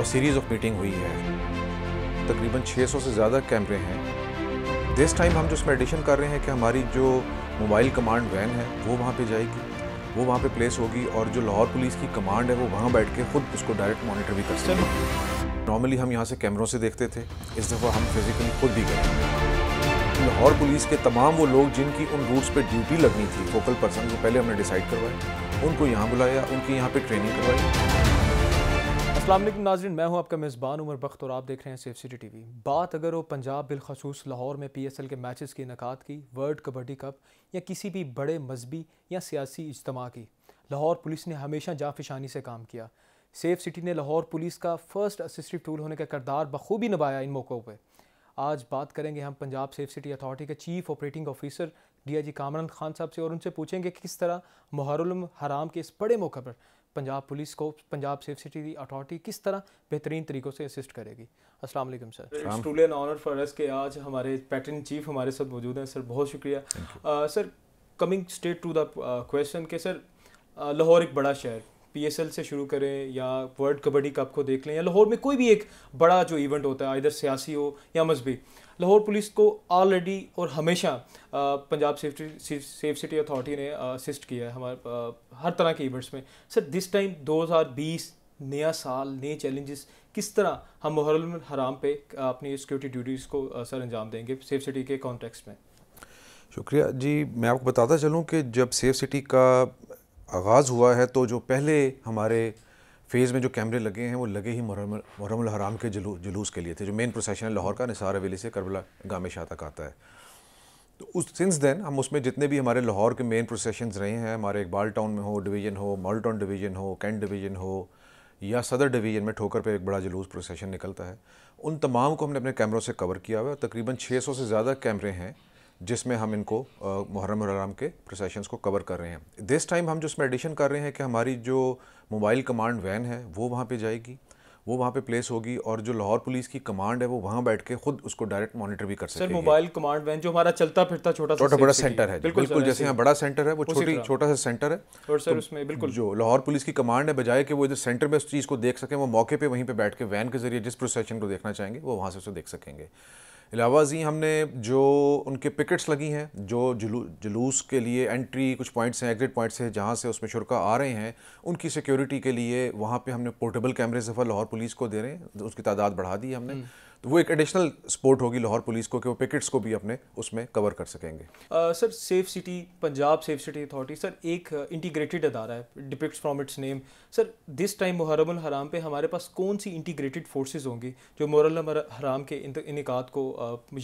और series of meeting हुई है तकरीबन 600 से ज़्यादा कैमरे हैं दिस टाइम हम जो उसमें एडिशन कर रहे हैं कि हमारी जो मोबाइल कमांड वैन है वो वहाँ पे जाएगी वो वहाँ पे प्लेस होगी और जो लाहौर पुलिस की कमांड है वो वहाँ बैठ के खुद उसको डायरेक्ट मॉनिटर भी कर सकते नॉर्मली हम यहाँ से कैमरों से देखते थे इस दफ़ा हम फिजिकली खुद भी गए लाहौर पुलिस के तमाम वो लोग जिनकी उन रूट्स पे ड्यूटी लगनी थी फोकल पर्सन जो पहले हमने डिसाइड करवाए उनको यहाँ बुलाया उनकी यहाँ पे ट्रेनिंग करवाई असल नाजरन मैं हूं आपका मेज़बान उमर बख्त और आप देख रहे हैं सेफ सिटी टीवी बात अगर वो पंजाब बिलखसूस लाहौर में पी एस एल के मैचेस के इनका की वर्ल्ड कबड्डी कप या किसी भी बड़े मजहबी या सियासी इज्तम की लाहौर पुलिस ने हमेशा जाफिशानी से काम किया सेफ सिटी ने लाहौर पुलिस का फर्स्ट असिस्टिव टूल होने का करदार बखूबी निभाया इन मौक़ों पर आज बात करेंगे हम पंजाब सेफ सिटी अथॉरिटी के chief operating officer D G Kamran Khan साहब से और उनसे पूछेंगे किस तरह मुहरम हराम के इस बड़े मौके पर पंजाब पुलिस को पंजाब सेफ सिटी की अथॉरिटी किस तरह बेहतरीन तरीक़ों से असिस्ट करेगी अस्सलाम वालेकुम sir it's an honour for us के आज हमारे पैटर्न चीफ हमारे साथ मौजूद हैं सर बहुत शुक्रिया sir coming straight to the question के सर लाहौर एक बड़ा शहर एल से शुरू करें या वर्ल्ड कबड्डी कप को देख लें या लाहौर में कोई भी एक बड़ा जो इवेंट होता है इधर सियासी हो या मजहबी लाहौर पुलिस को ऑलरेडी और हमेशा Punjab safety safe city authority ने असिस्ट किया है हमारे हर तरह के इवेंट्स में सर दिस टाइम 2020 नया साल नए चैलेंजेस किस तरह हम मुहर्रम हराम पे अपनी सिक्योरिटी ड्यूटीज़ को सर अंजाम देंगे सेफ सिटी के कॉन्टेक्स में शुक्रिया जी मैं आपको बताता चलूँ कि जब सेफ सिटी का आगाज़ हुआ है तो जो पहले हमारे फेज़ में जो कैमरे लगे हैं वो लगे ही मुहरम हराम के जलू, जुलूस के लिए थे जो मेन प्रोसेशन है लाहौर का निसार हवेली से करबला गामे शाह तक आता है तो उस सिंस देन हम उसमें जितने भी हमारे लाहौर के मेन प्रोसेशंस रहे हैं हमारे इकबाल टाउन में हो डिवीज़न हो मॉलटाउन डिवीज़न हो कैंट डिवीज़न हो या सदर डिवीज़न में ठोकर पर एक बड़ा जुलूस प्रोसेशन निकलता है उन तमाम को हमने अपने कैमरों से कवर किया हुआ है तकरीबन सौ से ज़्यादा कैमरे हैं जिसमें हम इनको मुहर्रम हराम के प्रोसेशंस को कवर कर रहे हैं दिस टाइम हम जिसमें एडिशन कर रहे हैं कि हमारी जो मोबाइल कमांड वैन है वो वहाँ पे जाएगी वो वहाँ पे प्लेस होगी और जो लाहौर पुलिस की कमांड है वो वहाँ बैठ के खुद उसको डायरेक्ट मॉनिटर भी कर सकते हैं मोबाइल कमांड वैन जो हमारा चलता फिरता छोटा छोटा बड़ा सेंटर है बिल्कुल, बिल्कुल जैसे यहाँ बड़ा सेंटर है वो छोटी छोटा सा सेंटर है और सर तो उसमें बिल्कुल जो लाहौर पुलिस की कमांड है बजाय कि वो इधर सेंटर में उस चीज़ को देख सकें वो मौके पर वहीं पर बैठ के वैन के जरिए जिस प्रोसेशन को देखना चाहेंगे वो वहाँ से उसे देख सकेंगे अलावा जी हमने जो उनके पिकट्स लगी हैं जो जुलू जुलूस के लिए एंट्री कुछ पॉइंट्स हैं एग्जिट पॉइंट्स हैं जहाँ से उसमें शुरा आ रहे हैं उनकी सिक्योरिटी के लिए वहाँ पर हमने पोर्टेबल कैमरे सफ़र लाहौर पुलिस को दे रहे हैं तो उसकी तादाद बढ़ा दी हमने हम्म। तो वो एक एडिशनल सपोर्ट होगी लाहौर पुलिस को कि वो पिकेट्स को भी अपने उसमें कवर कर सकेंगे sir safe city Punjab safe city authority sir एक इंटीग्रेटेड अदारा है depict from its name sir this time Muharram हराम पे हमारे पास कौन सी इंटीग्रेटेड फोर्सेज होंगी जो मुहरम हराम के इनका को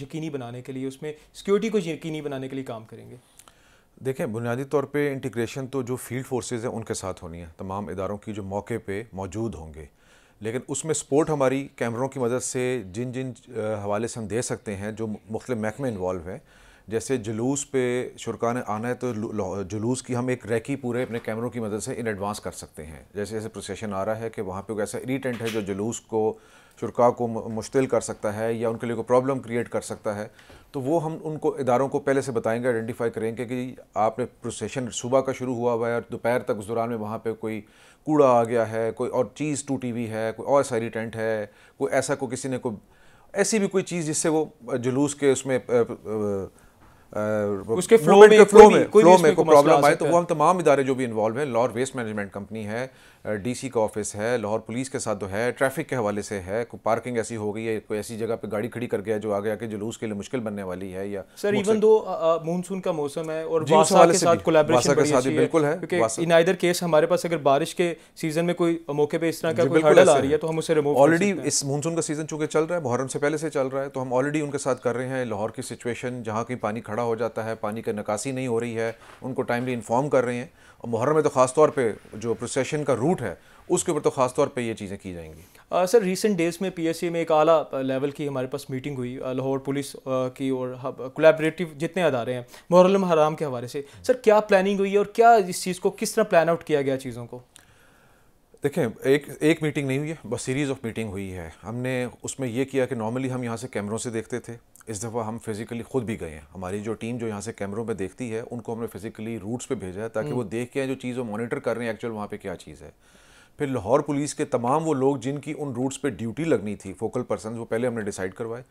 यकीनी बनाने के लिए उसमें सिक्योरिटी को यकीनी बनाने के लिए काम करेंगे देखें बुनियादी तौर पे इंटीग्रेशन तो जो फील्ड फोर्सेज हैं उनके साथ होनी है तमाम इदारों की जो मौके पे मौजूद होंगे लेकिन उसमें सपोर्ट हमारी कैमरों की मदद से जिन जिन हवाले से हम दे सकते हैं जो मुख्तु महकमे इन्वॉल्व हैं जैसे जुलूस पे ने आना है तो जुलूस की हम एक रैकी पूरे अपने कैमरों की मदद से इन एडवांस कर सकते हैं जैसे जैसे प्रोसेशन आ रहा है कि वहाँ पे कोई ऐसा इरीटेंट है जो जुलूस को शुरा को मुश्तिल कर सकता है या उनके लिए कोई प्रॉब्लम क्रिएट कर सकता है तो वो हम उनको इदारों को पहले से बताएंगे आइडेंटिफाई करेंगे कि आपने प्रोसेशन सुबह का शुरू हुआ हुआ है और दोपहर तक उस दौरान में वहाँ पर कोई कूड़ा आ गया है कोई और चीज़ टूटी हुई है कोई और सारी टेंट है कोई ऐसा कोई किसी ने कोई ऐसी भी कोई चीज़ जिससे वो जुलूस के उसमें उसके फ्लो में, फ्लो में फ्लो में कोई प्रॉब्लम आए तो वो हम तमाम इदारे जो भी इन्वॉल्व हैं लाहौर वेस्ट मैनेजमेंट कंपनी है डीसी का ऑफिस है लाहौर पुलिस के साथ तो है ट्रैफिक के हवाले से है कोई पार्किंग ऐसी हो गई है कोई ऐसी जगह पे गाड़ी खड़ी कर गया जो आगे आके जुलूस के लिए मुश्किल बनने वाली है या सर इवन दो मानसून का मौसम है और वासा के साथ कोलैबोरेशन के बिल्कुल है इन आइदर केस हमारे पास अगर बारिश के सीजन में कोई मौके पे इस तरह का कोई आ रही है तो हम उसे रिमूव ऑलरेडी इस मानसून का सीजन चूंकि चल रहा है मुहर्रम से पहले से चल रहा है तो हम ऑलरेडी उनके साथ कर रहे हैं लाहौर की सिचुएशन जहाँ कहीं पानी खड़ा हो जाता है पानी का निकासी नहीं हो रही है उनको टाइमली इन्फॉर्म कर रहे हैं और मुहर्रम में तो ख़ास तौर पे जो प्रोसेशन का रूट है उसके ऊपर तो ख़ास तौर पे ये चीज़ें की जाएंगी आ, सर रिसेंट डेज़ में पीएससी में एक आला लेवल की हमारे पास मीटिंग हुई लाहौर पुलिस की और कोलेबरेटिव जितने अदारे हैं मुहर्रम हराम के हवाले से हम्म। सर क्या प्लानिंग हुई है और क्या इस चीज़ को किस तरह प्लान आउट किया गया चीज़ों को देखें एक एक मीटिंग नहीं हुई है बस सीरीज़ ऑफ मीटिंग हुई है हमने उसमें यह किया कि नॉर्मली हम यहाँ से कैमरों से देखते थे इस दफ़ा हम फिज़िकली खुद भी गए हैं हमारी जो टीम जो यहाँ से कैमरों पे देखती है उनको हमने फिज़िकली रूट्स पे भेजा है ताकि हम्म। वो देख के जो चीज़ वो मॉनिटर कर रहे हैं एक्चुअल वहाँ पे क्या चीज़ है फिर लाहौर पुलिस के तमाम वो लोग जिनकी उन रूट्स पे ड्यूटी लगनी थी फोकल पर्सन वो पहले हमने डिसाइड करवाए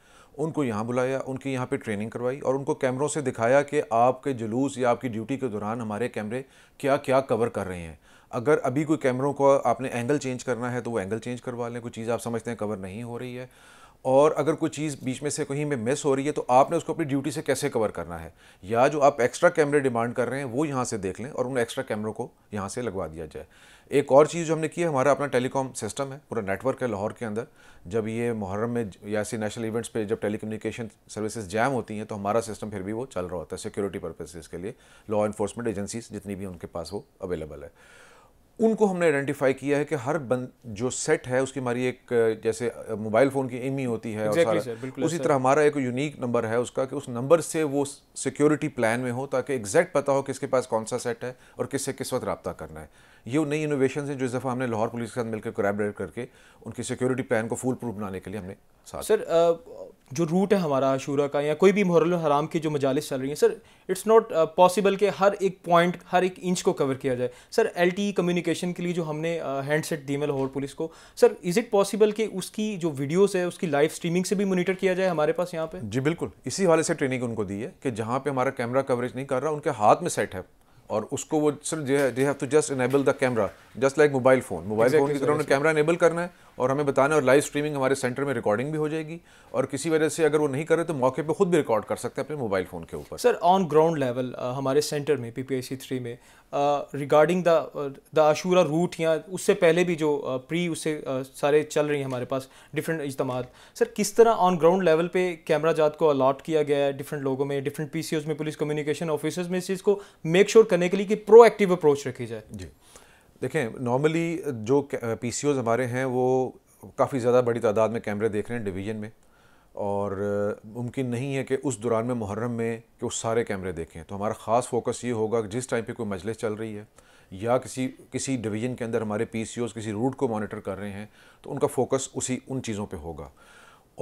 उनको यहाँ बुलाया उनकी यहाँ पर ट्रेनिंग करवाई और उनको कैमरों से दिखाया कि आपके जुलूस या आपकी ड्यूटी के दौरान हमारे कैमरे क्या क्या कवर कर रहे हैं अगर अभी कोई कैमरों को आपने एंगल चेंज करना है तो वो एंगल चेंज करवा लें कोई चीज़ आप समझते हैं कवर नहीं हो रही है और अगर कोई चीज़ बीच में से कहीं में मिस हो रही है तो आपने उसको अपनी ड्यूटी से कैसे कवर करना है या जो आप एक्स्ट्रा कैमरे डिमांड कर रहे हैं वो यहाँ से देख लें और उन एक्स्ट्रा कैमरों को यहाँ से लगवा दिया जाए एक और चीज़ जो हमने की है हमारा अपना टेलीकॉम सिस्टम है पूरा नेटवर्क है लाहौर के अंदर जब ये मुहर्रम में या ऐसे नेशनल इवेंट्स पे जब टेलीकम्युनिकेशन सर्विसेज जैम होती हैं तो हमारा सिस्टम फिर भी वो चल रहा होता है सिक्योरिटी पर्पजेज़ के लिए लॉ इन्फोर्समेंट एजेंसीज जितनी भी उनके पास वो अवेलेबल है उनको हमने आइडेंटिफाई किया है कि हर बंद जो सेट है उसकी हमारी एक जैसे मोबाइल फ़ोन की एम होती है exactly, और सारा, उसी तरह हमारा एक यूनिक नंबर है उसका कि उस नंबर से वो सिक्योरिटी प्लान में हो ताकि एग्जैक्ट पता हो किसके पास कौन सा सेट है और किससे किस वक्त रबता करना है ये नई इनोवेशन है जो इस दफ़ा हमने लाहौर पुलिस के साथ मिलकर कोलेबरेट करके उनकी सिक्योरिटी प्लान को फुल प्रूफ बनाने के लिए हमने साथ सर uh, जो रूट है हमारा आशूरा का या कोई भी मोहरल हराम की जो मजालस चल रही हैं सर इट्स नॉट पॉसिबल कि हर एक पॉइंट हर एक इंच को कवर किया जाए सर एल टी कम्युनिकेशन के लिए जो हमने हैंडसेट दी है लाहौर पुलिस को सर इज़ इट पॉसिबल कि उसकी जो वीडियोस है उसकी लाइव स्ट्रीमिंग से भी मोनिटर किया जाए हमारे पास यहाँ पे जी बिल्कुल इसी हवाले से ट्रेनिंग उनको दी है कि जहाँ पे हमारा कैमरा कवरेज नहीं कर रहा उनके हाथ में सेट है और उसको वो सिर्फ they have to just enable the camera just like mobile phone mobile phone की तरह उन्हें कैमरा इनेबल करना है और हमें बताना और लाइव स्ट्रीमिंग हमारे सेंटर में रिकॉर्डिंग भी हो जाएगी और किसी वजह से अगर वो नहीं करें तो मौके पे खुद भी रिकॉर्ड कर सकते हैं अपने मोबाइल फ़ोन के ऊपर सर ऑन ग्राउंड लेवल हमारे सेंटर में पी पी थ्री में regarding the the Ashura route या उससे पहले भी जो प्री उससे सारे चल रही हैं हमारे पास डिफरेंट इजतम सर किस तरह ऑन ग्राउंड लेवल पे कैमरा जात को अलाट किया गया है डिफरेंट लोगों में डिफरेंट पी में पुलिस कम्युनिकेशन ऑफिसर्स में इस चीज़ को मेक श्योर sure करने के लिए कि प्रोएक्टिव अप्रोच रखी जाए जी देखें नॉर्मली जो पी हमारे हैं वो काफ़ी ज़्यादा बड़ी तादाद में कैमरे देख रहे हैं डिवीज़न में और मुमकिन नहीं है कि उस दौरान में मुहर्रम में कि उस सारे कैमरे देखें तो हमारा ख़ास फोकस ये होगा कि जिस टाइम पे कोई मजलिस चल रही है या किसी किसी डिवीज़न के अंदर हमारे पी किसी रूट को मॉनिटर कर रहे हैं तो उनका फोकस उसी उन चीज़ों पर होगा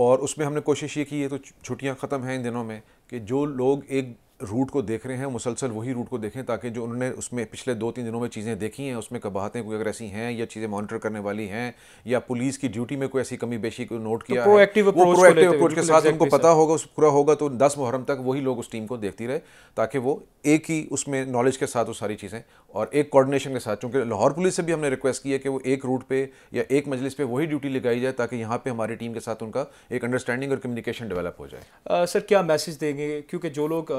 और उसमें हमने कोशिश ये की है तो छुट्टियाँ ख़त्म हैं इन दिनों में कि जो लोग एक रूट को देख रहे हैं मुसलसल वही रूट को देखें ताकि जो उन्होंने उसमें पिछले दो तीन दिनों में चीज़ें देखी हैं उसमें कबाहतें कोई अगर ऐसी हैं या चीज़ें मॉनिटर करने वाली हैं या पुलिस की ड्यूटी में कोई ऐसी कमी बेशी को नोट तो किया तो प्रोएक्टिव अप्रोच के साथ उनको पता होगा उस पूरा होगा तो दस मुहर्रम तक वही लोग उस टीम को देखती रहे ताकि वो एक ही उसमें नॉलेज के साथ वो सारी चीज़ें और एक कोऑर्डिनेशन के साथ चूँकि लाहौर पुलिस से भी हमने रिक्वेस्ट की है कि वो एक रूट पर या एक मजलिस पर वही ड्यूटी लगाई जाए ताकि यहाँ पर हमारी टीम के साथ उनका एक अंडरस्टैंडिंग और कम्युनिकेशन डेवलप हो जाए सर क्या मैसेज देंगे क्योंकि जो लोग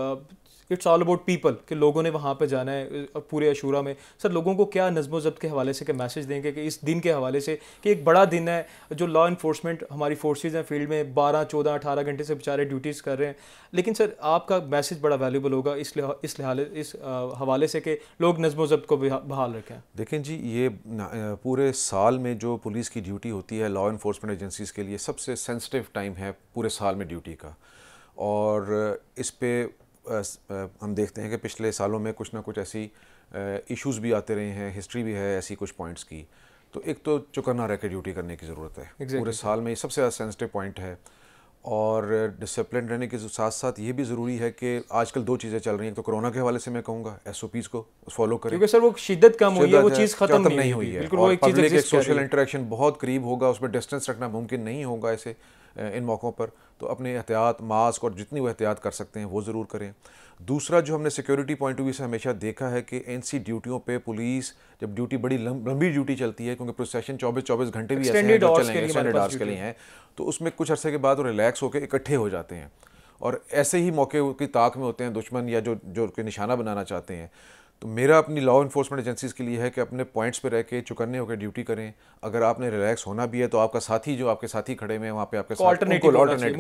इट्स ऑल अबाउट पीपल कि लोगों ने वहाँ पर जाना है और पूरे अशूरा में सर लोगों को क्या नजमो जब्त के हवाले से मैसेज देंगे कि इस दिन के हवाले से कि एक बड़ा दिन है जो लॉ इन्फोर्समेंट हमारी फोर्सेज हैं फील्ड में बारह चौदह अठारह घंटे से बेचारे ड्यूटीज़ कर रहे हैं लेकिन सर आपका मैसेज बड़ा वैल्यूबल होगा इस इस लिहाले इस हवाले से कि लोग नजमो जब्त को बहाल रखें देखें जी ये पूरे साल में जो पुलिस की ड्यूटी होती है लॉ इन्फोर्समेंट एजेंसीज़ के लिए सबसे सेंसिटिव टाइम है पूरे साल में ड्यूटी का और इस पर हम देखते हैं कि पिछले सालों में कुछ ना कुछ ऐसी इश्यूज भी आते रहे हैं हिस्ट्री भी है ऐसी कुछ पॉइंट्स की तो एक तो चुकन्ना रह के ड्यूटी करने की ज़रूरत है exactly. पूरे साल में ये सबसे ज़्यादा सेंसिटिव पॉइंट है और डिसिप्लिन रहने के साथ साथ ये भी ज़रूरी है कि आजकल दो चीज़ें चल रही हैं तो कोरोना के हवाले से मैं कहूँगा एस ओ पीज को फॉलो करें क्योंकि सर वो शिदत कम हुई है वो चीज़ खत्म नहीं हुई है और एक सोशल इंटरेक्शन बहुत करीब होगा उसमें डिस्टेंस रखना मुमकिन नहीं होगा ऐसे इन मौक़ों पर तो अपने एहतियात मास्क और जितनी वो एहतियात कर सकते हैं वो ज़रूर करें दूसरा जो हमने सिक्योरिटी पॉइंट ऑफ व्यू से हमेशा देखा है कि एन सी ड्यूटियों पे पुलिस जब ड्यूटी बड़ी लंबी ड्यूटी चलती है क्योंकि प्रोसेशन चौबीस चौबीस घंटे भी ऐसे हैं के लिए हैं तो उसमें कुछ अरसे के बाद वो रिलैक्स होकर इकट्ठे हो जाते हैं और ऐसे ही मौके की ताक में होते हैं दुश्मन या जो जो के निशाना बनाना चाहते हैं तो मेरा अपनी लॉ इन्फोर्समेंट एजेंसीज़ के लिए है कि अपने पॉइंट्स पे रह के चुकन्ने होकर ड्यूटी करें अगर आपने रिलैक्स होना भी है तो आपका साथी जो आपके साथी खड़े हुए हैं वहाँ पे आपके ऑल्टरनेट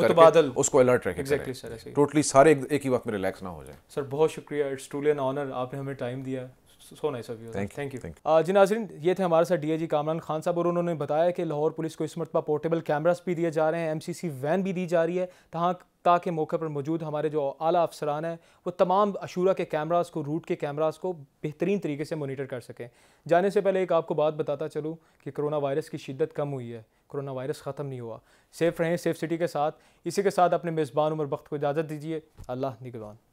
मतलब उसको अलर्ट रखें एग्जैक्टली सर टोटली सारे एक ही वक्त में रिलैक्स ना हो जाए सर बहुत शुक्रिया इट्स ट्रूली एन ऑनर आपने हमें टाइम दिया so nice of you thank you जी नाजरीन ये थे हमारे साथ डीएजी कामरान खान साहब और उन्होंने बताया कि लाहौर पुलिस को इस मरतबा पोर्टेबल कैमराज भी दिए जा रहे हैं एमसीसी वैन भी दी जा रही है तहाँ ताकि मौके पर मौजूद हमारे जो आला अफसरान हैं वो तमाम अशूरा के कैमरास को रूट के कैमरास को बेहतरीन तरीके से मोनीटर कर सकें जाने से पहले एक आपको बात बताता चलूँ कि कोरोना वायरस की शिद्दत कम हुई है कोरोना वायरस ख़त्म नहीं हुआ सेफ़ रहें सेफ़ सिटी के साथ इसी के साथ अपने मेज़बान उमर वक्त को इजाज़त दीजिए अल्लाह निगवान